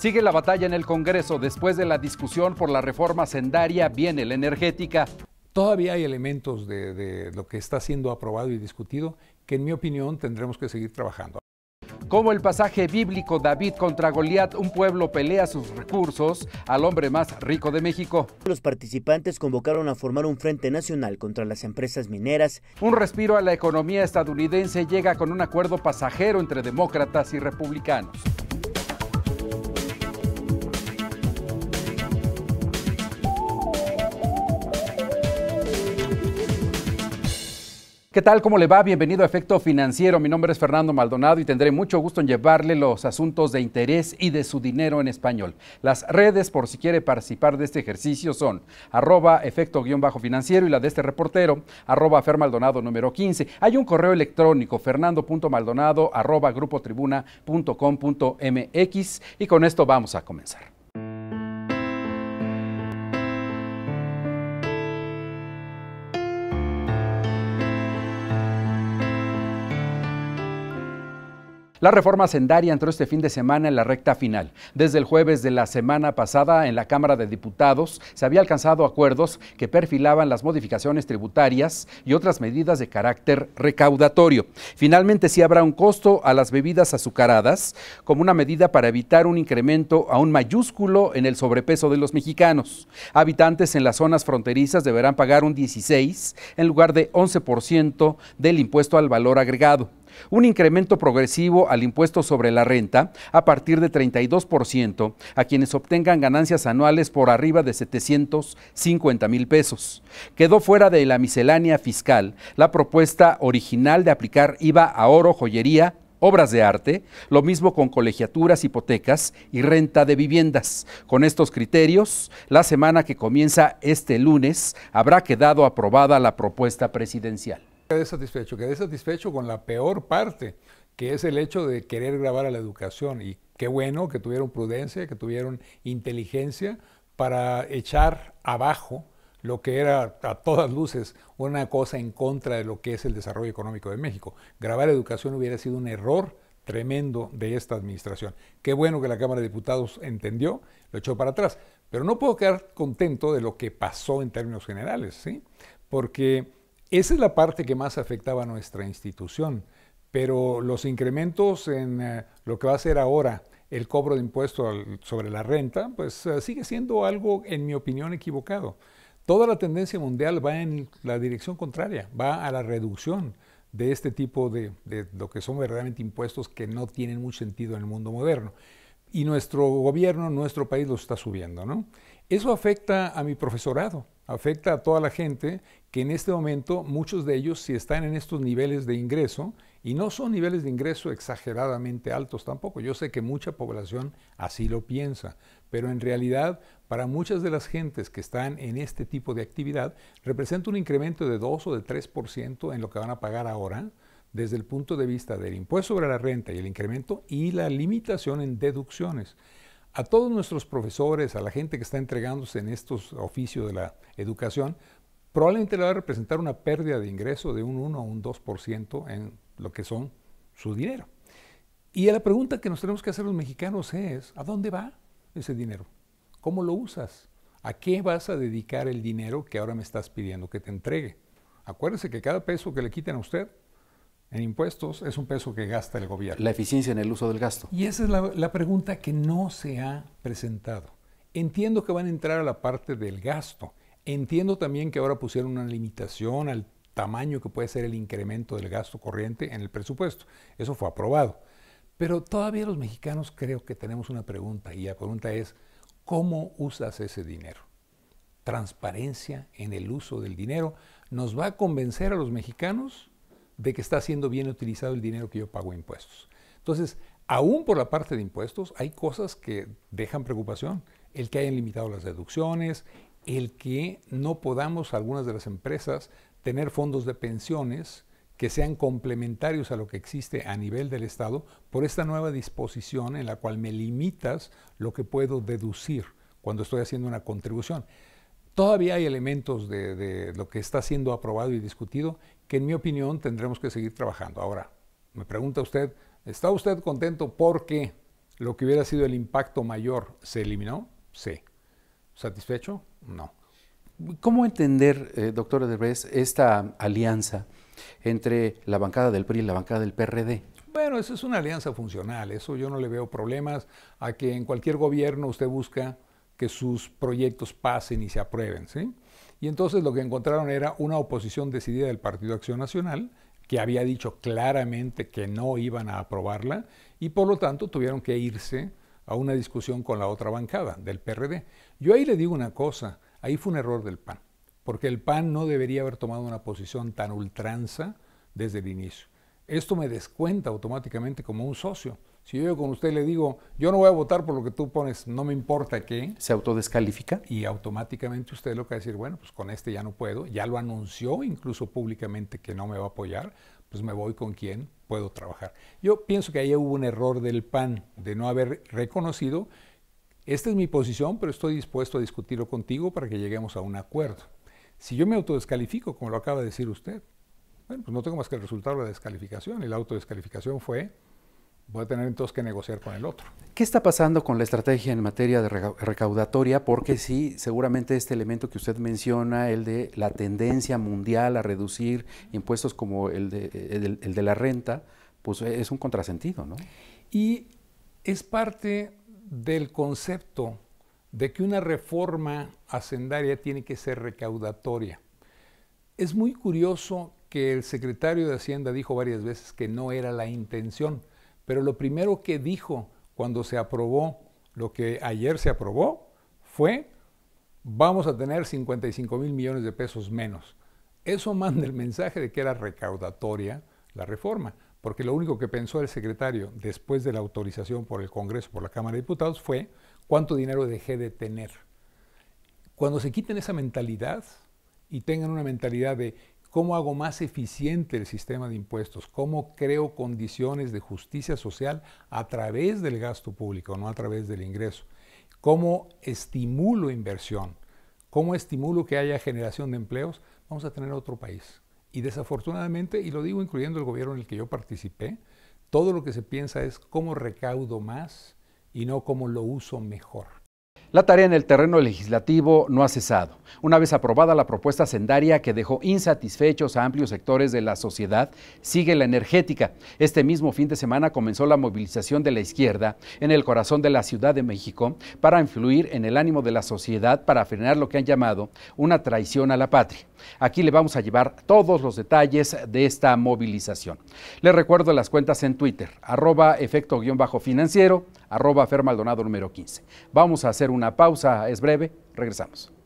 Sigue la batalla en el Congreso. Después de la discusión por la reforma sendaria, viene la energética. Todavía hay elementos de, lo que está siendo aprobado y discutido que en mi opinión tendremos que seguir trabajando. Como el pasaje bíblico David contra Goliat, un pueblo pelea sus recursos al hombre más rico de México. Los participantes convocaron a formar un frente nacional contra las empresas mineras. Un respiro a la economía estadounidense llega con un acuerdo pasajero entre demócratas y republicanos. ¿Qué tal? ¿Cómo le va? Bienvenido a Efecto Financiero. Mi nombre es Fernando Maldonado y tendré mucho gusto en llevarle los asuntos de interés y de su dinero en español. Las redes, por si quiere participar de este ejercicio, son arroba efecto-financiero y la de este reportero, arroba fermaldonado número 15. Hay un correo electrónico, fernando.maldonado arroba y con esto vamos a comenzar. La reforma sendaria entró este fin de semana en la recta final. Desde el jueves de la semana pasada en la Cámara de Diputados se había alcanzado acuerdos que perfilaban las modificaciones tributarias y otras medidas de carácter recaudatorio. Finalmente sí habrá un costo a las bebidas azucaradas como una medida para evitar un incremento a un mayúsculo en el sobrepeso de los mexicanos. Habitantes en las zonas fronterizas deberán pagar un 16 en lugar de 11% del impuesto al valor agregado un incremento progresivo al impuesto sobre la renta a partir de 32% a quienes obtengan ganancias anuales por arriba de 750 mil pesos. Quedó fuera de la miscelánea fiscal la propuesta original de aplicar IVA a oro, joyería, obras de arte, lo mismo con colegiaturas, hipotecas y renta de viviendas. Con estos criterios, la semana que comienza este lunes habrá quedado aprobada la propuesta presidencial. Quedé satisfecho, quedé satisfecho con la peor parte, que es el hecho de querer grabar a la educación. Y qué bueno que tuvieron prudencia, que tuvieron inteligencia para echar abajo lo que era a todas luces una cosa en contra de lo que es el desarrollo económico de México. Grabar educación hubiera sido un error tremendo de esta administración. Qué bueno que la Cámara de Diputados entendió, lo echó para atrás, pero no puedo quedar contento de lo que pasó en términos generales, ¿sí? Porque esa es la parte que más afectaba a nuestra institución, pero los incrementos en eh, lo que va a ser ahora el cobro de impuestos sobre la renta, pues eh, sigue siendo algo, en mi opinión, equivocado. Toda la tendencia mundial va en la dirección contraria, va a la reducción de este tipo de, lo que son verdaderamente impuestos que no tienen mucho sentido en el mundo moderno y nuestro gobierno, nuestro país lo está subiendo, ¿no? Eso afecta a mi profesorado afecta a toda la gente que en este momento muchos de ellos si están en estos niveles de ingreso, y no son niveles de ingreso exageradamente altos tampoco, yo sé que mucha población así lo piensa, pero en realidad para muchas de las gentes que están en este tipo de actividad representa un incremento de 2 o de 3% en lo que van a pagar ahora desde el punto de vista del impuesto sobre la renta y el incremento y la limitación en deducciones a todos nuestros profesores, a la gente que está entregándose en estos oficios de la educación, probablemente le va a representar una pérdida de ingreso de un 1 o un 2% en lo que son su dinero. Y la pregunta que nos tenemos que hacer los mexicanos es, ¿a dónde va ese dinero? ¿Cómo lo usas? ¿A qué vas a dedicar el dinero que ahora me estás pidiendo que te entregue? Acuérdese que cada peso que le quiten a usted en impuestos es un peso que gasta el gobierno. La eficiencia en el uso del gasto. Y esa es la, pregunta que no se ha presentado. Entiendo que van a entrar a la parte del gasto. Entiendo también que ahora pusieron una limitación al tamaño que puede ser el incremento del gasto corriente en el presupuesto. Eso fue aprobado. Pero todavía los mexicanos creo que tenemos una pregunta y la pregunta es, ¿cómo usas ese dinero? Transparencia en el uso del dinero nos va a convencer a los mexicanos de que está siendo bien utilizado el dinero que yo pago en impuestos. Entonces, aún por la parte de impuestos, hay cosas que dejan preocupación. El que hayan limitado las deducciones, el que no podamos algunas de las empresas tener fondos de pensiones que sean complementarios a lo que existe a nivel del Estado por esta nueva disposición en la cual me limitas lo que puedo deducir cuando estoy haciendo una contribución. Todavía hay elementos de, de lo que está siendo aprobado y discutido que en mi opinión tendremos que seguir trabajando. Ahora, me pregunta usted, ¿está usted contento porque lo que hubiera sido el impacto mayor se eliminó? Sí. ¿Satisfecho? No. ¿Cómo entender, eh, doctor esta alianza entre la bancada del PRI y la bancada del PRD? Bueno, eso es una alianza funcional, eso yo no le veo problemas a que en cualquier gobierno usted busca que sus proyectos pasen y se aprueben, ¿sí? Y entonces lo que encontraron era una oposición decidida del Partido Acción Nacional, que había dicho claramente que no iban a aprobarla, y por lo tanto tuvieron que irse a una discusión con la otra bancada, del PRD. Yo ahí le digo una cosa, ahí fue un error del PAN, porque el PAN no debería haber tomado una posición tan ultranza desde el inicio esto me descuenta automáticamente como un socio. Si yo con usted le digo, yo no voy a votar por lo que tú pones, no me importa qué. Se autodescalifica. Y automáticamente usted lo que va a decir, bueno, pues con este ya no puedo, ya lo anunció incluso públicamente que no me va a apoyar, pues me voy con quien puedo trabajar. Yo pienso que ahí hubo un error del PAN de no haber reconocido, esta es mi posición, pero estoy dispuesto a discutirlo contigo para que lleguemos a un acuerdo. Si yo me autodescalifico, como lo acaba de decir usted, bueno, pues no tengo más que el resultado de la descalificación y la autodescalificación fue, voy a tener entonces que negociar con el otro. ¿Qué está pasando con la estrategia en materia de recaudatoria? Porque sí, seguramente este elemento que usted menciona, el de la tendencia mundial a reducir impuestos como el de, el, de la renta, pues es un contrasentido, ¿no? Y es parte del concepto de que una reforma hacendaria tiene que ser recaudatoria. Es muy curioso que el secretario de Hacienda dijo varias veces que no era la intención, pero lo primero que dijo cuando se aprobó lo que ayer se aprobó fue vamos a tener 55 mil millones de pesos menos. Eso manda el mensaje de que era recaudatoria la reforma, porque lo único que pensó el secretario después de la autorización por el Congreso, por la Cámara de Diputados, fue cuánto dinero dejé de tener. Cuando se quiten esa mentalidad y tengan una mentalidad de ¿Cómo hago más eficiente el sistema de impuestos? ¿Cómo creo condiciones de justicia social a través del gasto público, no a través del ingreso? ¿Cómo estimulo inversión? ¿Cómo estimulo que haya generación de empleos? Vamos a tener otro país. Y desafortunadamente, y lo digo incluyendo el gobierno en el que yo participé, todo lo que se piensa es cómo recaudo más y no cómo lo uso mejor. La tarea en el terreno legislativo no ha cesado. Una vez aprobada la propuesta sendaria que dejó insatisfechos a amplios sectores de la sociedad, sigue la energética. Este mismo fin de semana comenzó la movilización de la izquierda en el corazón de la Ciudad de México para influir en el ánimo de la sociedad para frenar lo que han llamado una traición a la patria. Aquí le vamos a llevar todos los detalles de esta movilización. Le recuerdo las cuentas en Twitter, arroba efecto-financiero, arroba Fer Maldonado número 15. Vamos a hacer una pausa, es breve, regresamos.